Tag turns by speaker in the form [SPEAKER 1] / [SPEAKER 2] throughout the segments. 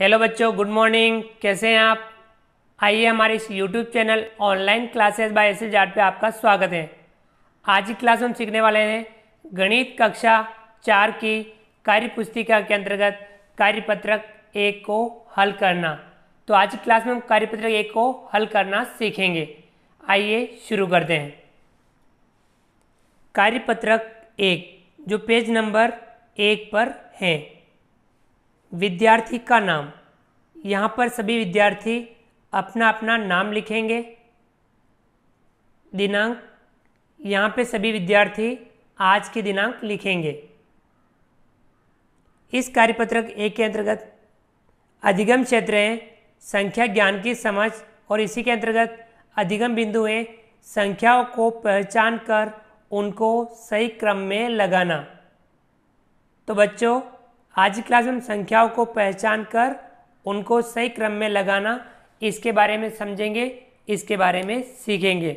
[SPEAKER 1] hello बच्चों good morning कैसे हैं आप आइए हमारे इस YouTube channel online classes by S L Jat पर आपका स्वागत है आज की क्लास में हम सीखने वाले हैं गणित कक्षा चार की कार्य पुस्तिका के अंतर्गत कार्यपत्रक एक को हल करना तो आज की क्लास में हम कार्यपत्रक एक को हल करना सीखेंगे आइए शुरू करते हैं कार्यपत्रक एक जो पेज नंबर एक पर है विद्यार्थी का नाम यहाँ पर सभी विद्यार्थी अपना अपना नाम लिखेंगे दिनांक यहाँ पे सभी विद्यार्थी आज के दिनांक लिखेंगे इस कार्यपत्रक एक के अंतर्गत अधिगम क्षेत्र हैं संख्या ज्ञान की समझ और इसी के अंतर्गत अधिगम बिंदु हैं संख्याओं को पहचान कर उनको सही क्रम में लगाना तो बच्चों आज की क्लास में संख्याओं को पहचान कर उनको सही क्रम में लगाना इसके बारे में समझेंगे इसके बारे में सीखेंगे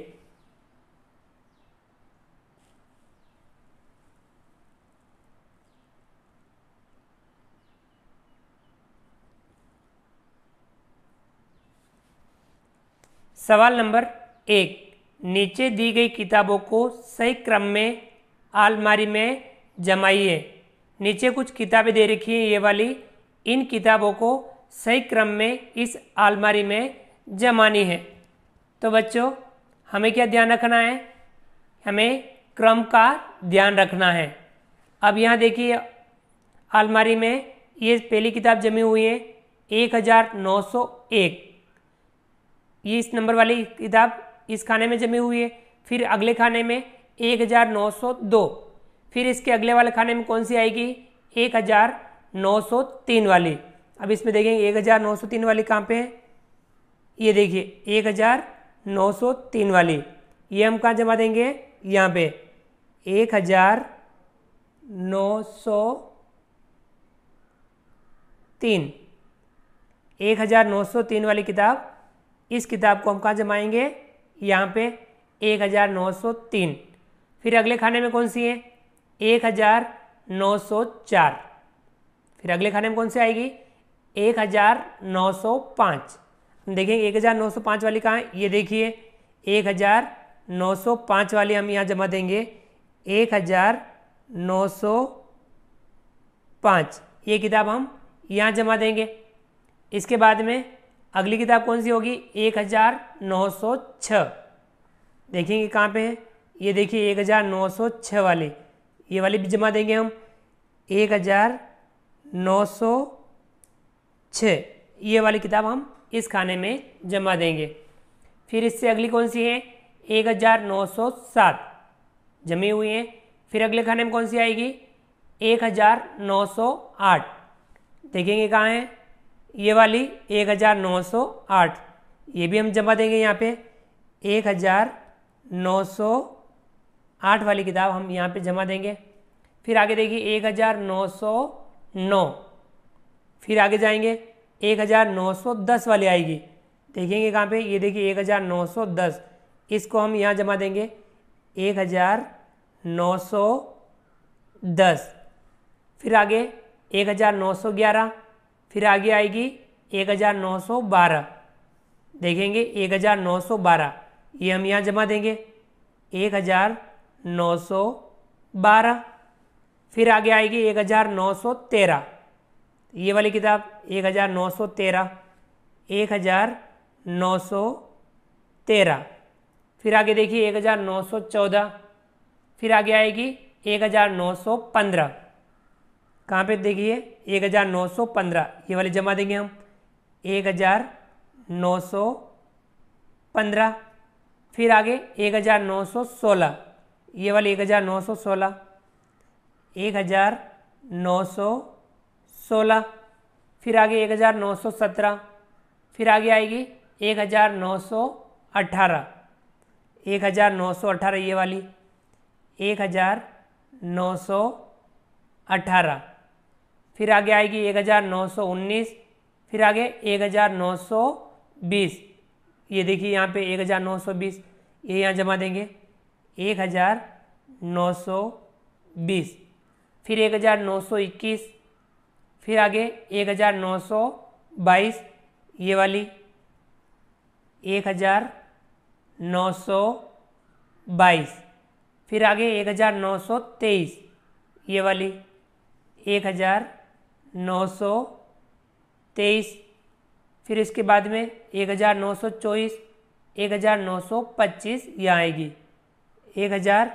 [SPEAKER 1] सवाल नंबर एक नीचे दी गई किताबों को सही क्रम में आलमारी में जमाइए नीचे कुछ किताबें दे रखी हैं ये वाली इन किताबों को सही क्रम में इस आलमारी में जमानी है तो बच्चों हमें क्या ध्यान रखना है हमें क्रम का ध्यान रखना है अब यहाँ देखिए आलमारी में ये पहली किताब जमी हुई है एक हज़ार नौ सौ एक ये इस नंबर वाली किताब इस खाने में जमी हुई है फिर अगले खाने में एक हज़ार नौ सौ दो फिर इसके अगले वाले खाने में कौन सी आएगी एक हज़ार नौ सौ तीन वाली अब इसमें देखेंगे एक हज़ार नौ सौ तीन वाली कहाँ पे है ये देखिए एक हज़ार नौ सौ तीन वाली ये हम कहाँ जमा देंगे यहाँ पे एक हज़ार नौ सौ तीन एक हज़ार नौ सौ तीन वाली किताब इस किताब को हम कहाँ जमाएंगे यहाँ पे एक हज़ार नौ सौ तीन फिर अगले खाने में कौन सी है एक हजार नौ सौ चार फिर अगले खाने में कौन सी आएगी एक हजार नौ सौ पाँच हम देखेंगे एक हजार नौ सौ पाँच वाली कहाँ है ये देखिए एक हजार नौ सौ पाँच वाली हम यहाँ जमा देंगे एक हजार नौ सौ पाँच ये किताब हम यहाँ जमा देंगे इसके बाद में अगली किताब कौन सी होगी एक हजार नौ सौ छ देखेंगे कहाँ पे है ये देखिए एक हजार नौ सौ छः वाली ये वाली भी जमा देंगे हम एक हज़ार नौ सौ छ ये वाली किताब हम इस खाने में जमा देंगे फिर इससे अगली कौन सी है एक हज़ार नौ सौ सात जमी हुई हैं फिर अगले खाने में कौन सी आएगी एक हज़ार नौ सौ आठ देखेंगे कहाँ है ये वाली एक हज़ार नौ सौ आठ ये भी हम जमा देंगे यहाँ पे एक हज़ार नौ सौ आठ वाली किताब हम यहाँ पे जमा देंगे फिर आगे देखिए एक हज़ार नौ सौ नौ फिर आगे जाएंगे एक हज़ार नौ सौ दस वाली आएगी देखेंगे कहाँ पे ये देखिए एक हज़ार नौ सौ दस इसको हम यहाँ जमा देंगे एक हज़ार नौ सौ दस फिर आगे एक हज़ार नौ सौ ग्यारह फिर आगे आएगी एक हज़ार नौ सौ बारह देखेंगे एक हज़ार नौ सौ बारह ये हम यहाँ जमा देंगे एक हज़ार नौ सौ बारह फिर आगे आएगी एक हज़ार नौ सौ तेरह ये वाली किताब एक हज़ार नौ सौ तेरह एक हज़ार नौ सौ तेरह फिर आगे देखिए एक हज़ार नौ सौ चौदह फिर आगे आएगी एक हज़ार नौ सौ पंद्रह कहाँ पर देखिए एक हज़ार नौ सौ पंद्रह ये वाले जमा देंगे हम एक हज़ार नौ सौ पंद्रह फिर आगे एक हज़ार नौ सौ सोलह ये वाली एक हज़ार नौ सौ सोलह एक हज़ार नौ सौ सोलह फिर आगे एक हज़ार नौ सौ सत्रह फिर आगे आएगी एक हज़ार नौ सौ अट्ठारह एक हज़ार नौ सौ अट्ठारह ये वाली एक हज़ार नौ सौ अट्ठारह फिर आगे आएगी एक हज़ार नौ सौ उन्नीस फिर आगे एक हज़ार नौ सौ बीस ये देखिए यहाँ पे एक हज़ार नौ सौ बीस ये यहाँ जमा देंगे एक हज़ार नौ सौ बीस फिर एक हज़ार नौ सौ इक्कीस फिर आगे एक हज़ार नौ सौ बाईस ये वाली एक हज़ार नौ सौ बाईस फिर आगे एक हज़ार नौ सौ तेईस ये वाली एक हज़ार नौ सौ तेईस फिर इसके बाद में एक हज़ार नौ सौ चौबीस एक हज़ार नौ सौ पच्चीस यह आएगी एक हज़ार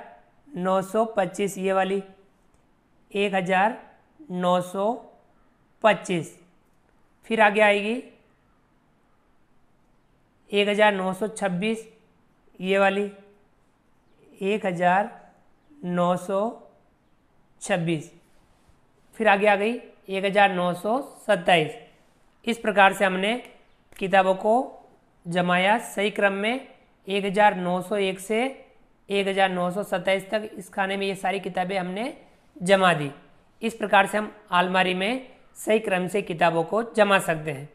[SPEAKER 1] नौ सौ पच्चीस ये वाली एक हज़ार नौ सौ पच्चीस फिर आगे आएगी एक हज़ार नौ सौ छब्बीस ये वाली एक हज़ार नौ सौ छब्बीस फिर आगे आ गई एक हज़ार नौ सौ सत्ताईस इस प्रकार से हमने किताबों को जमाया सही क्रम में एक हज़ार नौ सौ एक से एक हज़ार नौ सौ सत्ताईस तक इस खाने में ये सारी किताबें हमने जमा दी इस प्रकार से हम आलमारी में सही क्रम से किताबों को जमा सकते हैं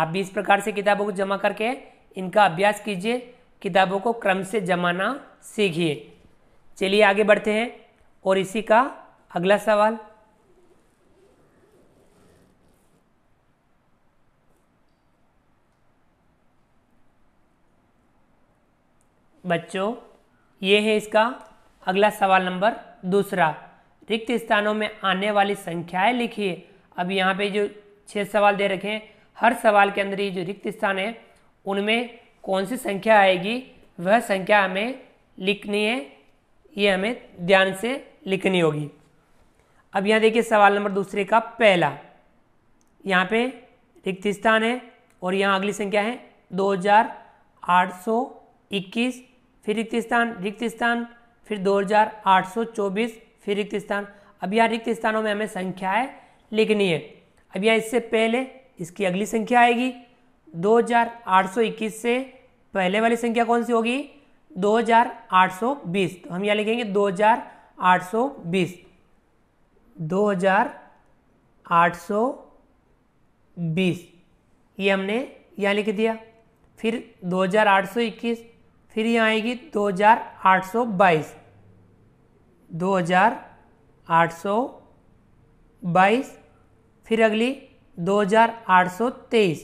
[SPEAKER 1] आप भी इस प्रकार से किताबों को जमा करके इनका अभ्यास कीजिए किताबों को क्रम से जमाना सीखिए चलिए आगे बढ़ते हैं और इसी का अगला सवाल बच्चों ये है इसका अगला सवाल नंबर दूसरा रिक्त स्थानों में आने वाली संख्याएं लिखिए अब यहाँ पे जो छः सवाल दे रखे हैं हर सवाल के अंदर ये जो रिक्त स्थान है उनमें कौन सी संख्या आएगी वह संख्या हमें लिखनी है ये हमें ध्यान से लिखनी होगी अब यहाँ देखिए सवाल नंबर दूसरे का पहला यहाँ पे रिक्त स्थान है और यहाँ अगली संख्या है दो हज़ार आठ सौ इक्कीस फिर रिक्त स्थान रिक्त स्थान फिर 2824 फिर रिक्त स्थान अब यहाँ रिक्त स्थानों में हमें संख्याएं लिखनी है अब यहाँ इससे पहले इसकी अगली संख्या आएगी 2821 से पहले वाली संख्या कौन सी होगी 2820 तो हम यहाँ लिखेंगे 2820 2820 ये हमने यहाँ लिख दिया फिर 2821 फिर ये आएगी 2822 2822 फिर अगली 2823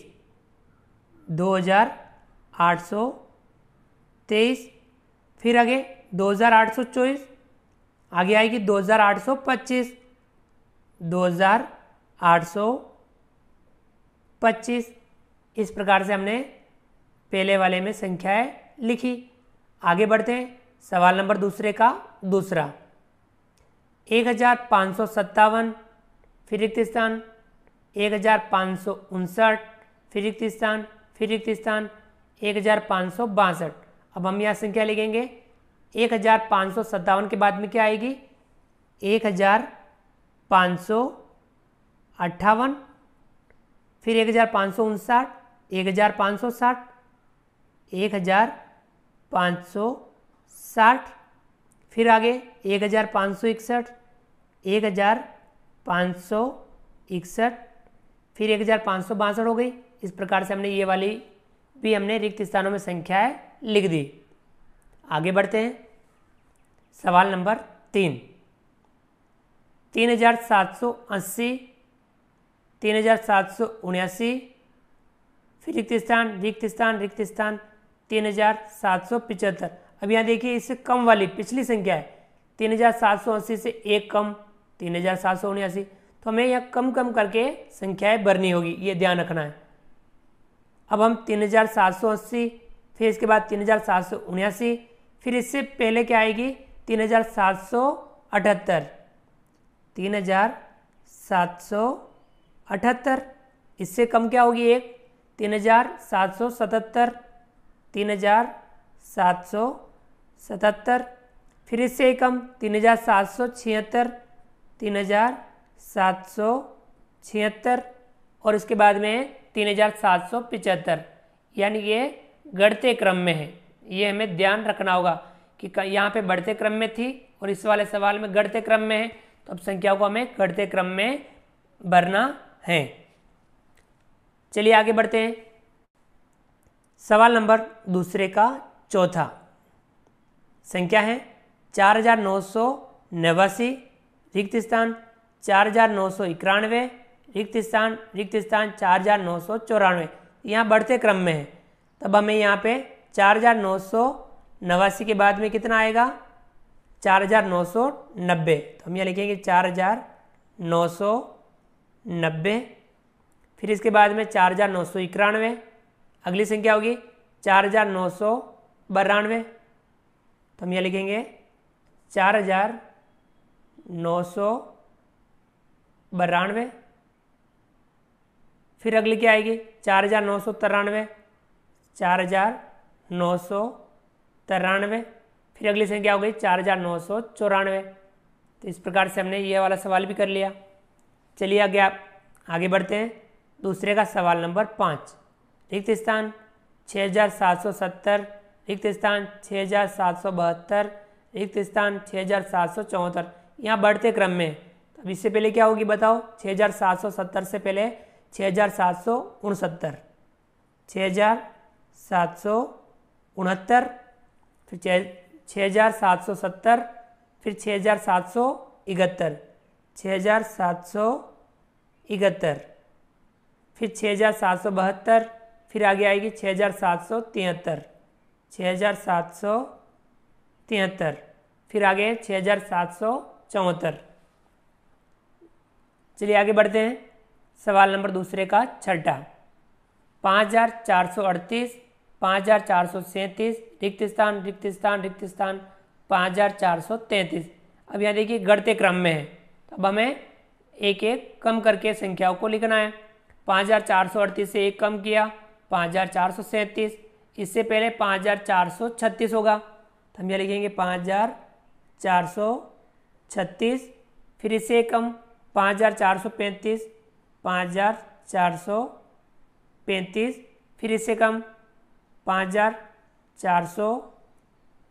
[SPEAKER 1] 2823 फिर आगे 2824 आगे आएगी 2825 2825 इस प्रकार से हमने पहले वाले में संख्याएं लिखी आगे बढ़ते हैं सवाल नंबर दूसरे का दूसरा एक हज़ार पाँच सौ सत्तावन फिर रिक्त स्थान एक हज़ार पाँच सौ उनसठ फिर रिक्त स्थान फिर रिक्त स्थान एक हज़ार पाँच सौ बासठ अब हम यहाँ संख्या लिखेंगे एक हज़ार पाँच सौ सत्तावन के बाद में क्या आएगी एक हज़ार पाँच सौ अट्ठावन फिर एक हज़ार पाँच सौ उनसठ एक हज़ार पाँच सौ साठ एक हज़ार पाँच सौ साठ फिर आगे एक हज़ार पाँच सौ इकसठ एक हज़ार पाँच सौ इकसठ फिर एक हज़ार पाँच सौ बासठ हो गई इस प्रकार से हमने ये वाली भी हमने रिक्त स्थानों में संख्याएं लिख दी आगे बढ़ते हैं सवाल नंबर तीन तीन हज़ार सात सौ अस्सी तीन हज़ार सात सौ उन्यासी फिर रिक्त स्थान रिक्त स्थान रिक्त स्थान तीन हजार सात सौ पिचहत्तर अब यहाँ देखिए इससे कम वाली पिछली संख्या है तीन हजार सात सौ अस्सी से एक कम तीन हजार सात सौ उन्यासी तो हमें यहाँ कम कम करके संख्याएं भरनी होगी ये ध्यान रखना है अब हम तीन हजार सात सौ अस्सी फिर इसके बाद तीन हजार सात सौ उन्यासी फिर इससे पहले क्या आएगी तीन हजार सात सौ अठहत्तर तीन हजार सात सौ अठहत्तर इससे कम क्या होगी एक तीन हजार सात सौ सतहत्तर तीन हजार सात सौ सतहत्तर फिर इससे कम तीन हजार सात सौ छिहत्तर तीन हजार सात सौ छिहत्तर और इसके बाद में तीन हजार सात सौ पिचहत्तर यानी ये गढ़ते क्रम में है ये हमें ध्यान रखना होगा कि यहाँ पे बढ़ते क्रम में थी और इस वाले सवाल में गढ़ते क्रम में है तो अब संख्याओं को हमें गढ़ते क्रम में भरना है चलिए आगे बढ़ते हैं सवाल नंबर दूसरे का चौथा संख्या है चार हजार नौ सौ नवासी रिक्त स्थान चार हजार नौ सौ इक्यानवे रिक्त स्थान रिक्त स्थान चार हजार नौ सौ चौरानवे यहाँ बढ़ते क्रम में है तब हमें यहाँ पे चार हजार नौ सौ नवासी के बाद में कितना आएगा चार हजार नौ सौ नब्बे तो हम यहाँ लिखेंगे चार हजार नौ सौ नब्बे फिर इसके बाद में चार हजार नौ सौ इक्यानवे अगली संख्या होगी चार हजार नौ सौ बानवे तो हम यह लिखेंगे चार हजार नौ सौ बानवे फिर अगली क्या आएगी चार हजार नौ सौ तिरानवे चार हजार नौ सौ तिरानवे फिर अगली संख्या हो गई चार हजार नौ सौ चौरानवे तो इस प्रकार से हमने ये वाला सवाल भी कर लिया चलिए आगे आप आगे बढ़ते हैं दूसरे का सवाल नंबर पाँच रिक्त स्थान छः हजार सात सौ सत्तर रिक्त स्थान छः हजार सात सौ बहत्तर रिक्त स्थान छः हजार सात सौ चौहत्तर यहाँ बढ़ते क्रम में अब इससे पहले क्या होगी बताओ छः हजार सात सौ सत्तर से पहले छः हजार सात सौ उनसत्तर छः हजार सात सौ उनहत्तर फिर छः हजार सात सौ सत्तर फिर छः हजार सात सौ इकहत्तर छः हजार सात सौ इकहत्तर फिर छः हजार सात सौ बहत्तर फिर आगे आएगी छः हज़ार सात सौ तिहत्तर छः हज़ार सात सौ तिहत्तर फिर आगे छः हज़ार सात सौ चौहत्तर चलिए आगे बढ़ते हैं सवाल नंबर दूसरे का छठा पाँच हज़ार चार सौ अड़तीस पाँच हज़ार चार सौ सैंतीस रिक्त स्थान रिक्त स्थान रिक्त स्थान पाँच हज़ार चार सौ तैंतीस अब यहाँ देखिए गढ़ते क्रम में है तो अब हमें एक एक कम करके संख्याओं को लिखना है पाँच हज़ार चार सौ अड़तीस से एक कम किया पाँच हज़ार चार सौ सैंतीस इससे पहले पाँच हज़ार चार सौ छत्तीस होगा तो हम ये लिखेंगे पाँच हज़ार चार सौ छत्तीस फिर इससे कम पाँच हज़ार चार सौ पैंतीस पाँच हज़ार चार सौ पैंतीस फिर इससे कम पाँच हज़ार चार सौ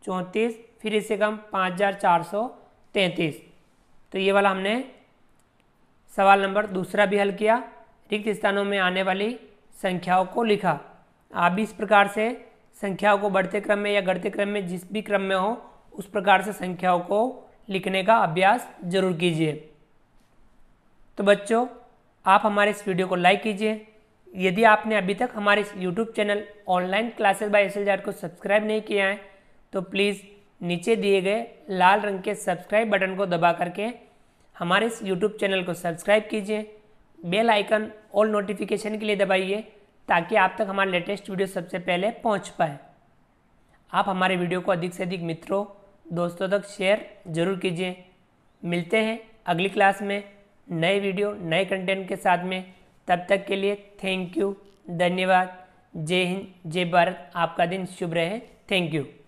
[SPEAKER 1] चौंतीस फिर इससे कम पाँच हज़ार चार सौ तैंतीस तो ये वाला हमने सवाल नंबर दूसरा भी हल किया रिक्त स्थानों में आने वाली संख्याओं को लिखा आप भी इस प्रकार से संख्याओं को बढ़ते क्रम में या घटते क्रम में जिस भी क्रम में हो उस प्रकार से संख्याओं को लिखने का अभ्यास जरूर कीजिए तो बच्चों आप हमारे इस वीडियो को लाइक कीजिए यदि आपने अभी तक हमारे इस YouTube channel online classes by S को सब्सक्राइब नहीं किया है तो प्लीज़ नीचे दिए गए लाल रंग के सब्सक्राइब बटन को दबा करके हमारे इस यूट्यूब चैनल को सब्सक्राइब कीजिए बेल आइकन ऑल नोटिफिकेशन के लिए दबाइए ताकि आप तक हमारे लेटेस्ट वीडियो सबसे पहले पहुंच पाए आप हमारे वीडियो को अधिक से अधिक मित्रों दोस्तों तक शेयर ज़रूर कीजिए मिलते हैं अगली क्लास में नए वीडियो नए कंटेंट के साथ में तब तक के लिए थैंक यू धन्यवाद जय हिंद जय भारत आपका दिन शुभ रहे थैंक यू